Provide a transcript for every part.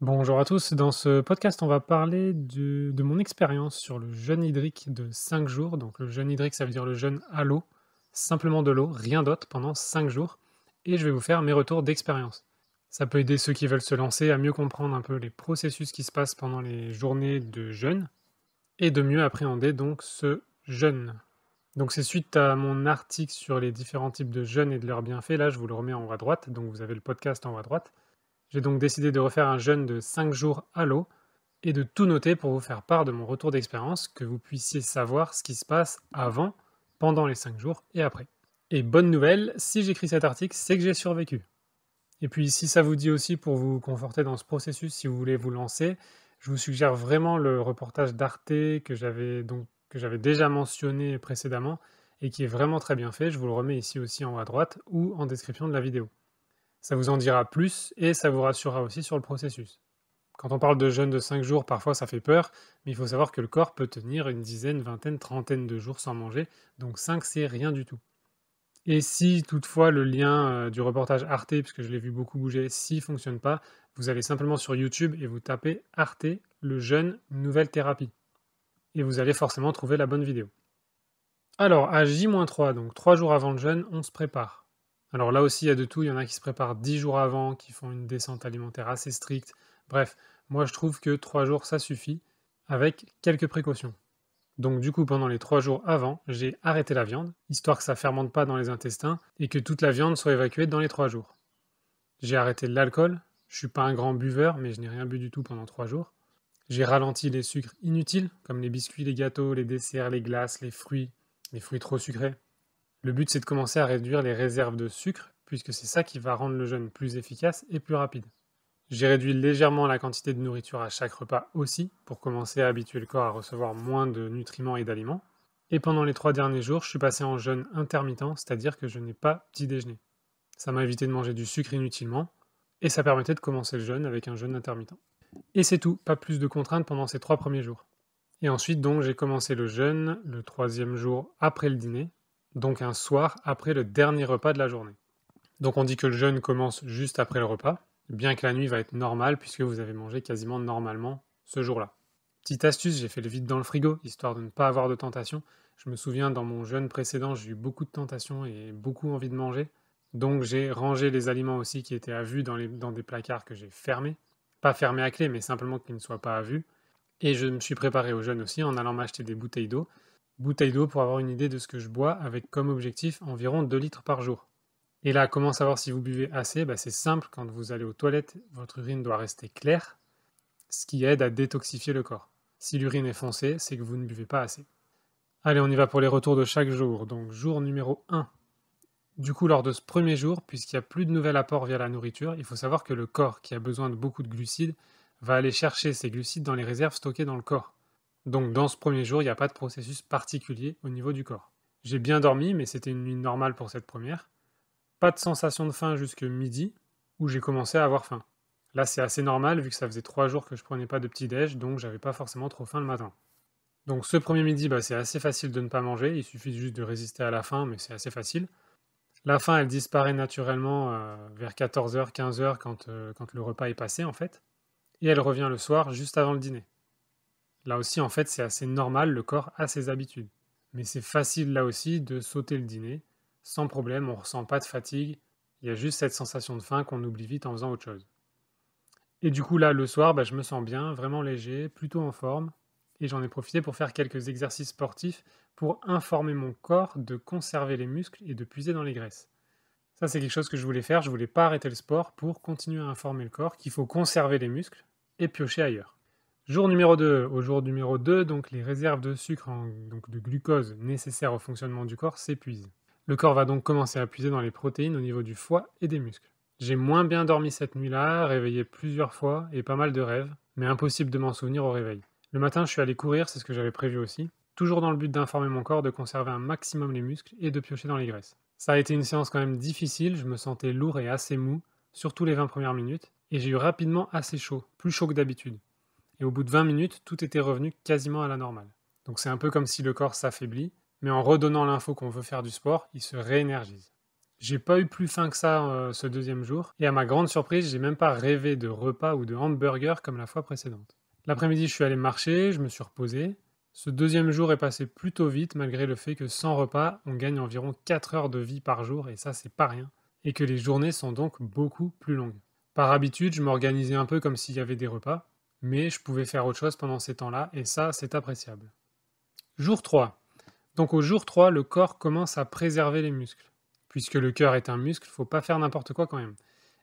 Bonjour à tous, dans ce podcast on va parler de mon expérience sur le jeûne hydrique de 5 jours. Donc le jeûne hydrique ça veut dire le jeûne à l'eau, simplement de l'eau, rien d'autre pendant 5 jours. Et je vais vous faire mes retours d'expérience. Ça peut aider ceux qui veulent se lancer à mieux comprendre un peu les processus qui se passent pendant les journées de jeûne et de mieux appréhender donc ce jeûne. Donc c'est suite à mon article sur les différents types de jeûnes et de leurs bienfaits. Là je vous le remets en haut à droite, donc vous avez le podcast en haut à droite. J'ai donc décidé de refaire un jeûne de 5 jours à l'eau et de tout noter pour vous faire part de mon retour d'expérience, que vous puissiez savoir ce qui se passe avant, pendant les 5 jours et après. Et bonne nouvelle, si j'écris cet article, c'est que j'ai survécu. Et puis si ça vous dit aussi pour vous conforter dans ce processus, si vous voulez vous lancer, je vous suggère vraiment le reportage d'Arte que j'avais déjà mentionné précédemment et qui est vraiment très bien fait. Je vous le remets ici aussi en haut à droite ou en description de la vidéo. Ça vous en dira plus et ça vous rassurera aussi sur le processus. Quand on parle de jeûne de 5 jours, parfois ça fait peur, mais il faut savoir que le corps peut tenir une dizaine, vingtaine, trentaine de jours sans manger, donc 5 c'est rien du tout. Et si toutefois le lien euh, du reportage Arte, puisque je l'ai vu beaucoup bouger, si fonctionne pas, vous allez simplement sur YouTube et vous tapez Arte, le jeûne, nouvelle thérapie. Et vous allez forcément trouver la bonne vidéo. Alors, à J-3, donc 3 jours avant le jeûne, on se prépare. Alors là aussi, il y a de tout. Il y en a qui se préparent 10 jours avant, qui font une descente alimentaire assez stricte. Bref, moi je trouve que 3 jours, ça suffit, avec quelques précautions. Donc du coup, pendant les 3 jours avant, j'ai arrêté la viande, histoire que ça ne fermente pas dans les intestins et que toute la viande soit évacuée dans les 3 jours. J'ai arrêté l'alcool, je suis pas un grand buveur, mais je n'ai rien bu du tout pendant 3 jours. J'ai ralenti les sucres inutiles, comme les biscuits, les gâteaux, les desserts, les glaces, les fruits, les fruits trop sucrés. Le but, c'est de commencer à réduire les réserves de sucre, puisque c'est ça qui va rendre le jeûne plus efficace et plus rapide. J'ai réduit légèrement la quantité de nourriture à chaque repas aussi, pour commencer à habituer le corps à recevoir moins de nutriments et d'aliments. Et pendant les trois derniers jours, je suis passé en jeûne intermittent, c'est-à-dire que je n'ai pas petit déjeuner. Ça m'a évité de manger du sucre inutilement, et ça permettait de commencer le jeûne avec un jeûne intermittent. Et c'est tout, pas plus de contraintes pendant ces trois premiers jours. Et ensuite donc j'ai commencé le jeûne le troisième jour après le dîner, donc un soir après le dernier repas de la journée. Donc on dit que le jeûne commence juste après le repas, bien que la nuit va être normale puisque vous avez mangé quasiment normalement ce jour-là. Petite astuce, j'ai fait le vide dans le frigo, histoire de ne pas avoir de tentation. Je me souviens, dans mon jeûne précédent, j'ai eu beaucoup de tentations et beaucoup envie de manger. Donc j'ai rangé les aliments aussi qui étaient à vue dans, dans des placards que j'ai fermés. Pas fermés à clé, mais simplement qu'ils ne soient pas à vue. Et je me suis préparé au jeûne aussi en allant m'acheter des bouteilles d'eau. Bouteille d'eau pour avoir une idée de ce que je bois avec comme objectif environ 2 litres par jour. Et là, comment savoir si vous buvez assez bah, C'est simple, quand vous allez aux toilettes, votre urine doit rester claire, ce qui aide à détoxifier le corps. Si l'urine est foncée, c'est que vous ne buvez pas assez. Allez, on y va pour les retours de chaque jour. Donc jour numéro 1. Du coup, lors de ce premier jour, puisqu'il n'y a plus de nouvel apport via la nourriture, il faut savoir que le corps, qui a besoin de beaucoup de glucides, va aller chercher ces glucides dans les réserves stockées dans le corps. Donc dans ce premier jour, il n'y a pas de processus particulier au niveau du corps. J'ai bien dormi, mais c'était une nuit normale pour cette première. Pas de sensation de faim jusque midi, où j'ai commencé à avoir faim. Là, c'est assez normal, vu que ça faisait trois jours que je prenais pas de petit-déj, donc j'avais pas forcément trop faim le matin. Donc ce premier midi, bah, c'est assez facile de ne pas manger, il suffit juste de résister à la faim, mais c'est assez facile. La faim, elle disparaît naturellement euh, vers 14h, euh, 15h, quand le repas est passé, en fait. Et elle revient le soir, juste avant le dîner. Là aussi, en fait, c'est assez normal, le corps a ses habitudes. Mais c'est facile là aussi de sauter le dîner, sans problème, on ressent pas de fatigue, il y a juste cette sensation de faim qu'on oublie vite en faisant autre chose. Et du coup, là, le soir, bah, je me sens bien, vraiment léger, plutôt en forme, et j'en ai profité pour faire quelques exercices sportifs pour informer mon corps de conserver les muscles et de puiser dans les graisses. Ça, c'est quelque chose que je voulais faire, je voulais pas arrêter le sport pour continuer à informer le corps qu'il faut conserver les muscles et piocher ailleurs. Jour numéro 2, au jour numéro 2, donc les réserves de sucre, donc de glucose nécessaires au fonctionnement du corps s'épuisent. Le corps va donc commencer à puiser dans les protéines au niveau du foie et des muscles. J'ai moins bien dormi cette nuit-là, réveillé plusieurs fois et pas mal de rêves, mais impossible de m'en souvenir au réveil. Le matin, je suis allé courir, c'est ce que j'avais prévu aussi, toujours dans le but d'informer mon corps de conserver un maximum les muscles et de piocher dans les graisses. Ça a été une séance quand même difficile, je me sentais lourd et assez mou, surtout les 20 premières minutes, et j'ai eu rapidement assez chaud, plus chaud que d'habitude et au bout de 20 minutes, tout était revenu quasiment à la normale. Donc c'est un peu comme si le corps s'affaiblit, mais en redonnant l'info qu'on veut faire du sport, il se réénergise. J'ai pas eu plus faim que ça euh, ce deuxième jour, et à ma grande surprise, j'ai même pas rêvé de repas ou de hamburger comme la fois précédente. L'après-midi, je suis allé marcher, je me suis reposé. Ce deuxième jour est passé plutôt vite, malgré le fait que sans repas, on gagne environ 4 heures de vie par jour, et ça, c'est pas rien, et que les journées sont donc beaucoup plus longues. Par habitude, je m'organisais un peu comme s'il y avait des repas, mais je pouvais faire autre chose pendant ces temps-là, et ça, c'est appréciable. Jour 3. Donc au jour 3, le corps commence à préserver les muscles. Puisque le cœur est un muscle, faut pas faire n'importe quoi quand même.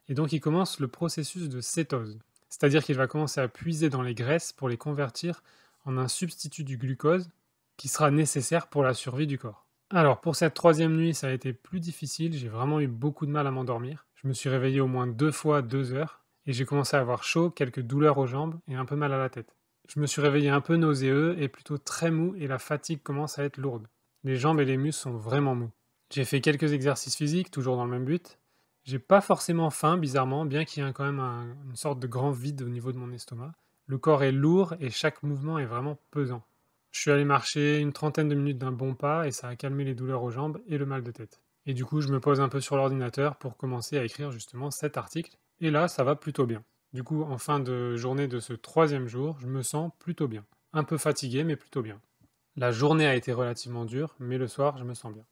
Et donc il commence le processus de cétose, c'est-à-dire qu'il va commencer à puiser dans les graisses pour les convertir en un substitut du glucose qui sera nécessaire pour la survie du corps. Alors pour cette troisième nuit, ça a été plus difficile, j'ai vraiment eu beaucoup de mal à m'endormir. Je me suis réveillé au moins deux fois deux heures, et j'ai commencé à avoir chaud, quelques douleurs aux jambes et un peu mal à la tête. Je me suis réveillé un peu nauséeux et plutôt très mou et la fatigue commence à être lourde. Les jambes et les muscles sont vraiment mous. J'ai fait quelques exercices physiques, toujours dans le même but. J'ai pas forcément faim, bizarrement, bien qu'il y ait quand même une sorte de grand vide au niveau de mon estomac. Le corps est lourd et chaque mouvement est vraiment pesant. Je suis allé marcher une trentaine de minutes d'un bon pas et ça a calmé les douleurs aux jambes et le mal de tête. Et du coup, je me pose un peu sur l'ordinateur pour commencer à écrire justement cet article et là, ça va plutôt bien. Du coup, en fin de journée de ce troisième jour, je me sens plutôt bien. Un peu fatigué, mais plutôt bien. La journée a été relativement dure, mais le soir, je me sens bien.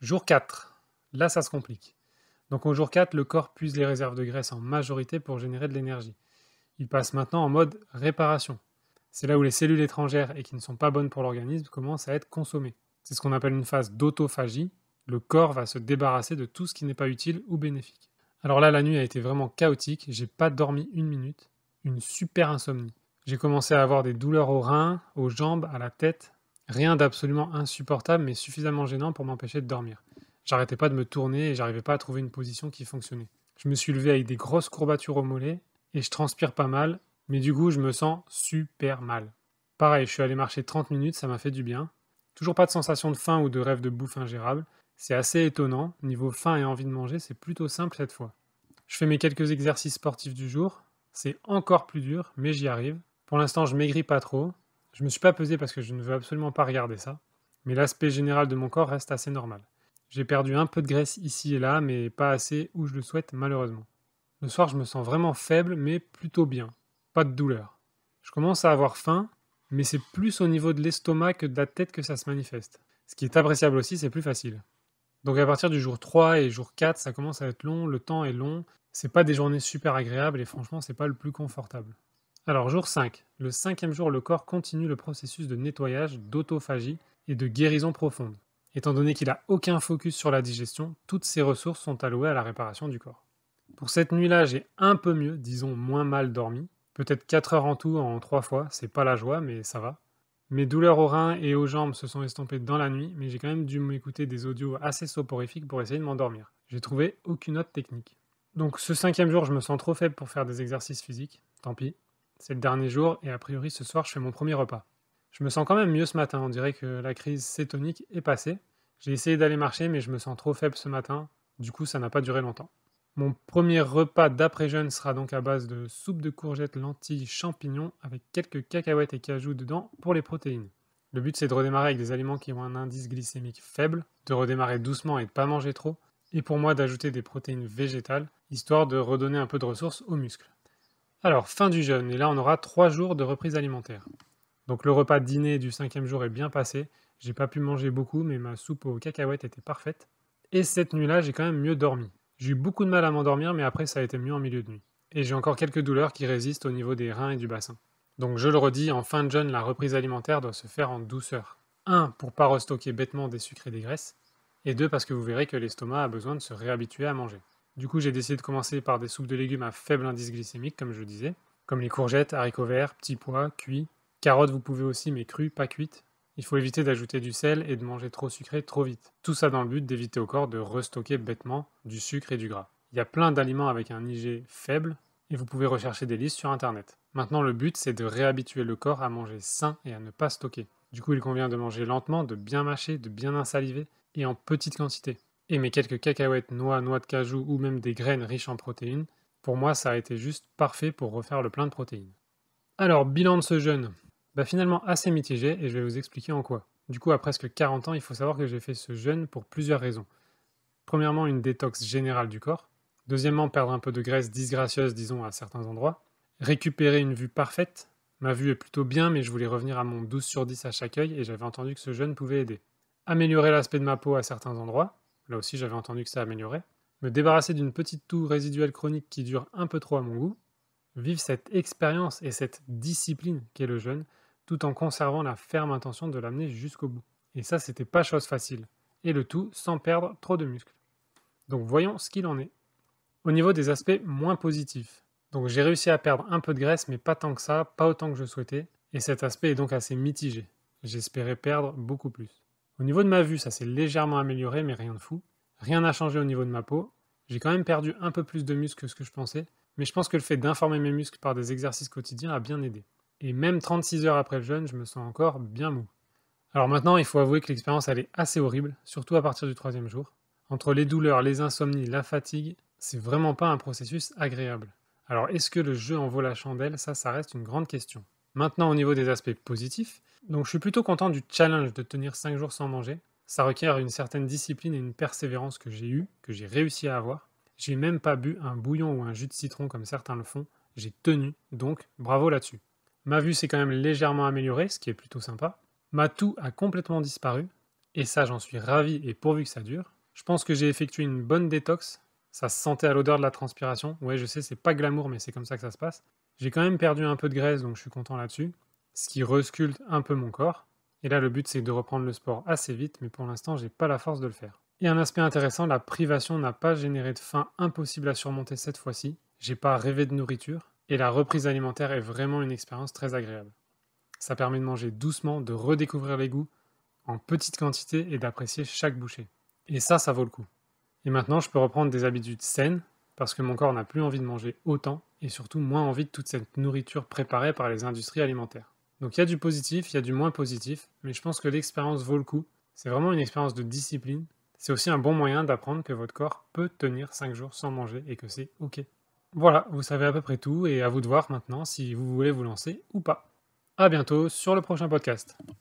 Jour 4. Là, ça se complique. Donc au jour 4, le corps puise les réserves de graisse en majorité pour générer de l'énergie. Il passe maintenant en mode réparation. C'est là où les cellules étrangères et qui ne sont pas bonnes pour l'organisme commencent à être consommées. C'est ce qu'on appelle une phase d'autophagie. Le corps va se débarrasser de tout ce qui n'est pas utile ou bénéfique. Alors là, la nuit a été vraiment chaotique, j'ai pas dormi une minute, une super insomnie. J'ai commencé à avoir des douleurs aux reins, aux jambes, à la tête, rien d'absolument insupportable mais suffisamment gênant pour m'empêcher de dormir. J'arrêtais pas de me tourner et j'arrivais pas à trouver une position qui fonctionnait. Je me suis levé avec des grosses courbatures au mollet et je transpire pas mal, mais du coup je me sens super mal. Pareil, je suis allé marcher 30 minutes, ça m'a fait du bien. Toujours pas de sensation de faim ou de rêve de bouffe ingérable. C'est assez étonnant. Niveau faim et envie de manger, c'est plutôt simple cette fois. Je fais mes quelques exercices sportifs du jour. C'est encore plus dur, mais j'y arrive. Pour l'instant, je maigris pas trop. Je me suis pas pesé parce que je ne veux absolument pas regarder ça. Mais l'aspect général de mon corps reste assez normal. J'ai perdu un peu de graisse ici et là, mais pas assez où je le souhaite malheureusement. Le soir, je me sens vraiment faible, mais plutôt bien. Pas de douleur. Je commence à avoir faim, mais c'est plus au niveau de l'estomac que de la tête que ça se manifeste. Ce qui est appréciable aussi, c'est plus facile. Donc à partir du jour 3 et jour 4, ça commence à être long, le temps est long, c'est pas des journées super agréables et franchement, c'est pas le plus confortable. Alors jour 5. Le cinquième jour, le corps continue le processus de nettoyage, d'autophagie et de guérison profonde. Étant donné qu'il n'a aucun focus sur la digestion, toutes ses ressources sont allouées à la réparation du corps. Pour cette nuit-là, j'ai un peu mieux, disons moins mal dormi. Peut-être 4 heures en tout en 3 fois, c'est pas la joie, mais ça va. Mes douleurs aux reins et aux jambes se sont estompées dans la nuit, mais j'ai quand même dû m'écouter des audios assez soporifiques pour essayer de m'endormir. J'ai trouvé aucune autre technique. Donc ce cinquième jour, je me sens trop faible pour faire des exercices physiques. Tant pis. C'est le dernier jour et a priori ce soir, je fais mon premier repas. Je me sens quand même mieux ce matin. On dirait que la crise cétonique est passée. J'ai essayé d'aller marcher, mais je me sens trop faible ce matin. Du coup, ça n'a pas duré longtemps. Mon premier repas d'après-jeûne sera donc à base de soupe de courgettes, lentilles, champignons, avec quelques cacahuètes et cajou dedans pour les protéines. Le but c'est de redémarrer avec des aliments qui ont un indice glycémique faible, de redémarrer doucement et de pas manger trop, et pour moi d'ajouter des protéines végétales, histoire de redonner un peu de ressources aux muscles. Alors, fin du jeûne, et là on aura 3 jours de reprise alimentaire. Donc le repas dîner du cinquième jour est bien passé, j'ai pas pu manger beaucoup, mais ma soupe aux cacahuètes était parfaite, et cette nuit-là j'ai quand même mieux dormi. J'ai eu beaucoup de mal à m'endormir, mais après ça a été mieux en milieu de nuit. Et j'ai encore quelques douleurs qui résistent au niveau des reins et du bassin. Donc je le redis, en fin de jeûne, la reprise alimentaire doit se faire en douceur. 1. Pour pas restocker bêtement des sucres et des graisses. Et 2. Parce que vous verrez que l'estomac a besoin de se réhabituer à manger. Du coup, j'ai décidé de commencer par des soupes de légumes à faible indice glycémique, comme je disais, comme les courgettes, haricots verts, petits pois, cuits. Carottes, vous pouvez aussi, mais crues, pas cuites. Il faut éviter d'ajouter du sel et de manger trop sucré trop vite. Tout ça dans le but d'éviter au corps de restocker bêtement du sucre et du gras. Il y a plein d'aliments avec un IG faible et vous pouvez rechercher des listes sur internet. Maintenant le but c'est de réhabituer le corps à manger sain et à ne pas stocker. Du coup il convient de manger lentement, de bien mâcher, de bien insaliver et en petite quantité. Et mes quelques cacahuètes, noix, noix de cajou ou même des graines riches en protéines, pour moi ça a été juste parfait pour refaire le plein de protéines. Alors bilan de ce jeûne, bah Finalement assez mitigé et je vais vous expliquer en quoi. Du coup, à presque 40 ans, il faut savoir que j'ai fait ce jeûne pour plusieurs raisons. Premièrement, une détox générale du corps. Deuxièmement, perdre un peu de graisse disgracieuse, disons, à certains endroits. Récupérer une vue parfaite. Ma vue est plutôt bien, mais je voulais revenir à mon 12 sur 10 à chaque œil et j'avais entendu que ce jeûne pouvait aider. Améliorer l'aspect de ma peau à certains endroits. Là aussi, j'avais entendu que ça améliorait. Me débarrasser d'une petite toux résiduelle chronique qui dure un peu trop à mon goût. Vivre cette expérience et cette discipline qu'est le jeûne tout en conservant la ferme intention de l'amener jusqu'au bout. Et ça, c'était pas chose facile. Et le tout sans perdre trop de muscles. Donc voyons ce qu'il en est. Au niveau des aspects moins positifs. Donc j'ai réussi à perdre un peu de graisse, mais pas tant que ça, pas autant que je souhaitais. Et cet aspect est donc assez mitigé. J'espérais perdre beaucoup plus. Au niveau de ma vue, ça s'est légèrement amélioré, mais rien de fou. Rien n'a changé au niveau de ma peau. J'ai quand même perdu un peu plus de muscles que ce que je pensais, mais je pense que le fait d'informer mes muscles par des exercices quotidiens a bien aidé. Et même 36 heures après le jeûne, je me sens encore bien mou. Alors maintenant, il faut avouer que l'expérience, elle est assez horrible, surtout à partir du troisième jour. Entre les douleurs, les insomnies, la fatigue, c'est vraiment pas un processus agréable. Alors est-ce que le jeu en vaut la chandelle Ça, ça reste une grande question. Maintenant, au niveau des aspects positifs, donc je suis plutôt content du challenge de tenir 5 jours sans manger. Ça requiert une certaine discipline et une persévérance que j'ai eue, que j'ai réussi à avoir. J'ai même pas bu un bouillon ou un jus de citron comme certains le font. J'ai tenu, donc bravo là-dessus. Ma vue s'est quand même légèrement améliorée, ce qui est plutôt sympa. Ma toux a complètement disparu, et ça j'en suis ravi et pourvu que ça dure. Je pense que j'ai effectué une bonne détox, ça sentait à l'odeur de la transpiration. Ouais, je sais, c'est pas glamour, mais c'est comme ça que ça se passe. J'ai quand même perdu un peu de graisse, donc je suis content là-dessus, ce qui resculte un peu mon corps. Et là, le but, c'est de reprendre le sport assez vite, mais pour l'instant, j'ai pas la force de le faire. Et un aspect intéressant, la privation n'a pas généré de faim impossible à surmonter cette fois-ci. J'ai pas rêvé de nourriture, et la reprise alimentaire est vraiment une expérience très agréable. Ça permet de manger doucement, de redécouvrir les goûts en petite quantité et d'apprécier chaque bouchée. Et ça, ça vaut le coup. Et maintenant, je peux reprendre des habitudes saines parce que mon corps n'a plus envie de manger autant et surtout moins envie de toute cette nourriture préparée par les industries alimentaires. Donc il y a du positif, il y a du moins positif, mais je pense que l'expérience vaut le coup. C'est vraiment une expérience de discipline. C'est aussi un bon moyen d'apprendre que votre corps peut tenir 5 jours sans manger et que c'est OK. Voilà, vous savez à peu près tout et à vous de voir maintenant si vous voulez vous lancer ou pas. À bientôt sur le prochain podcast.